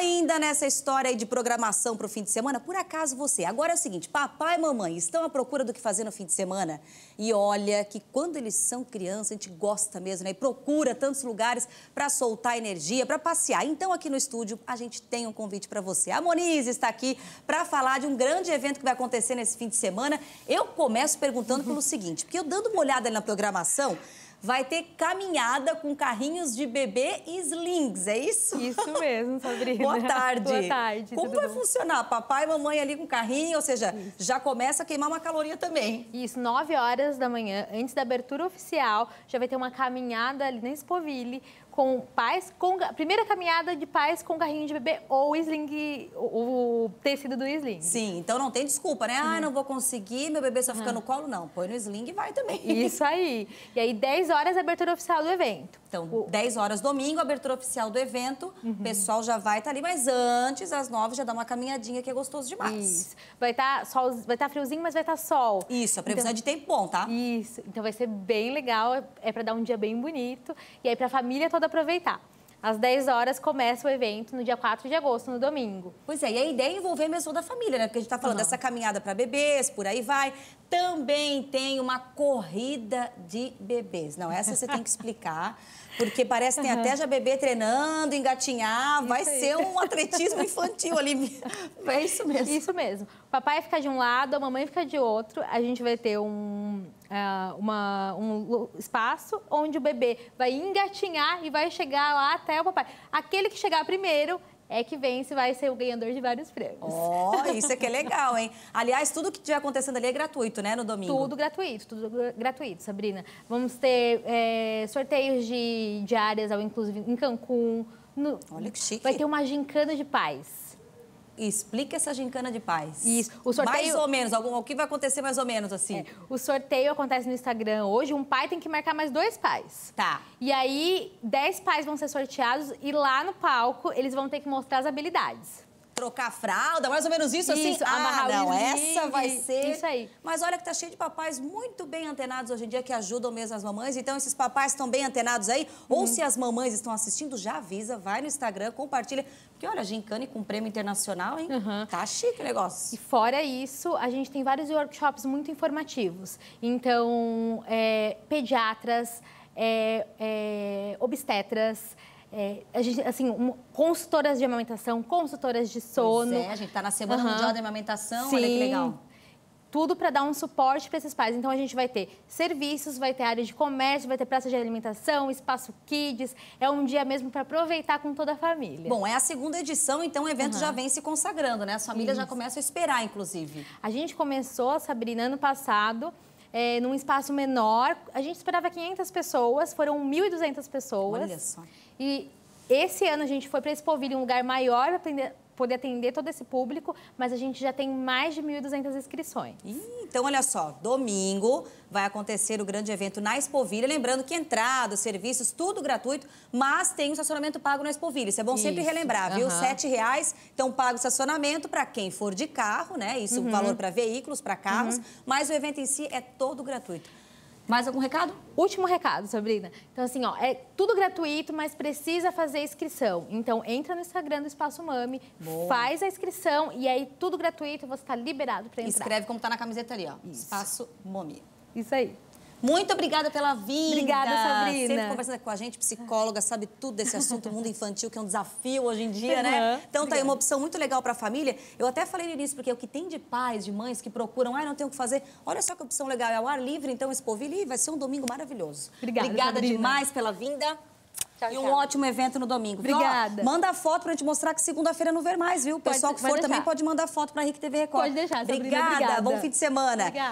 Ainda nessa história aí de programação para o fim de semana, por acaso você. Agora é o seguinte: papai e mamãe estão à procura do que fazer no fim de semana. E olha que quando eles são crianças, a gente gosta mesmo, né? E procura tantos lugares para soltar energia, para passear. Então, aqui no estúdio, a gente tem um convite para você. A Moniz está aqui para falar de um grande evento que vai acontecer nesse fim de semana. Eu começo perguntando pelo seguinte: porque eu dando uma olhada na programação vai ter caminhada com carrinhos de bebê e slings, é isso? Isso mesmo, Sabrina. Boa tarde. Boa tarde. Como vai bom? funcionar? Papai e mamãe ali com carrinho, ou seja, isso. já começa a queimar uma caloria também. Isso, 9 horas da manhã, antes da abertura oficial, já vai ter uma caminhada ali na Espoville com pais, com primeira caminhada de pais com garrinho de bebê ou sling, o, o tecido do sling. Sim, então não tem desculpa, né? Ah, não vou conseguir, meu bebê só fica ah. no colo. Não, põe no sling e vai também. Isso aí. E aí, 10 horas, abertura oficial do evento. Então, o... 10 horas domingo, abertura oficial do evento. Uhum. O pessoal já vai estar tá ali, mas antes, às 9, já dá uma caminhadinha que é gostoso demais. Isso. Vai estar tá sol, vai tá friozinho, mas vai estar tá sol. Isso, a previsão é então... é de tempo bom, tá? Isso. Então vai ser bem legal, é, é para dar um dia bem bonito. E aí, para a família toda aproveitar. Às 10 horas começa o evento no dia 4 de agosto, no domingo. Pois é, e a ideia é envolver mesmo da família, né? Porque a gente está falando dessa caminhada para bebês, por aí vai. Também tem uma corrida de bebês. Não, essa você tem que explicar, porque parece que tem uhum. até já bebê treinando, engatinhar, vai ser um atletismo infantil ali. É isso mesmo. Isso mesmo. O papai fica de um lado, a mamãe fica de outro. A gente vai ter um, ah, uma, um espaço onde o bebê vai engatinhar e vai chegar lá até o papai. Aquele que chegar primeiro é que vence, vai ser o ganhador de vários prêmios. oh, isso é que é legal, hein? Aliás, tudo que estiver acontecendo ali é gratuito, né, no domingo? Tudo gratuito, tudo gr gratuito, Sabrina. Vamos ter é, sorteios de diárias, ao inclusive em Cancún. No... Olha que chique. Vai ter uma gincana de paz. Explica essa gincana de pais. Isso. O sorteio... Mais ou menos, algum, o que vai acontecer mais ou menos, assim? É. O sorteio acontece no Instagram hoje, um pai tem que marcar mais dois pais. Tá. E aí, dez pais vão ser sorteados e lá no palco eles vão ter que mostrar as habilidades trocar fralda, mais ou menos isso, assim? isso assim. Ah, não, essa vai ser. Isso aí. Mas olha que tá cheio de papais muito bem antenados hoje em dia que ajudam mesmo as mamães. Então, esses papais estão bem antenados aí. Uhum. Ou se as mamães estão assistindo, já avisa, vai no Instagram, compartilha. Porque olha, gincane com prêmio internacional, hein? Uhum. Tá chique o negócio. E fora isso, a gente tem vários workshops muito informativos. Então, é, pediatras, é, é, obstetras. É, a gente, assim, um, consultoras de amamentação, consultoras de sono. É, a gente está na Semana uhum. Mundial da Amamentação, Sim. olha que legal. Tudo para dar um suporte para esses pais. Então, a gente vai ter serviços, vai ter área de comércio, vai ter praça de alimentação, espaço kids. É um dia mesmo para aproveitar com toda a família. Bom, é a segunda edição, então o evento uhum. já vem se consagrando, né? As famílias Isso. já começam a esperar, inclusive. A gente começou, Sabrina, ano passado é, num espaço menor. A gente esperava 500 pessoas, foram 1.200 pessoas. Olha só. E esse ano a gente foi para esse Expoville, um lugar maior, para poder atender todo esse público, mas a gente já tem mais de 1.200 inscrições. Então, olha só, domingo vai acontecer o grande evento na Espovilha, Lembrando que entrada, serviços, tudo gratuito, mas tem um estacionamento pago na Espovilha. Isso é bom isso. sempre relembrar, viu? Uhum. R$ reais, então paga o estacionamento para quem for de carro, né? Isso, uhum. valor para veículos, para carros, uhum. mas o evento em si é todo gratuito. Mais algum recado? Último recado, Sabrina. Então, assim, ó, é tudo gratuito, mas precisa fazer inscrição. Então, entra no Instagram do Espaço Mami, Boa. faz a inscrição e aí tudo gratuito, você está liberado para entrar. Escreve como está na camiseta ali, ó. Isso. Espaço Mami. Isso aí. Muito obrigada pela vinda. Obrigada, Sabrina. Sempre conversando com a gente, psicóloga, sabe tudo desse assunto, mundo infantil, que é um desafio hoje em dia, uhum. né? Então tá aí uma opção muito legal para a família. Eu até falei no início, porque o que tem de pais, de mães que procuram, ah, não tenho o que fazer. Olha só que opção legal, é o ar livre, então Espoville, vai ser um domingo maravilhoso. Obrigada, Obrigada Sabrina. demais pela vinda. Tchau, e um tchau. ótimo evento no domingo. Obrigada. Ó, manda foto pra gente mostrar que segunda-feira não ver mais, viu? O pessoal pode, que for também pode mandar foto pra Rick TV Record. Pode deixar, Sabrina. Obrigada. Obrigada. Bom fim de semana. Obrigada.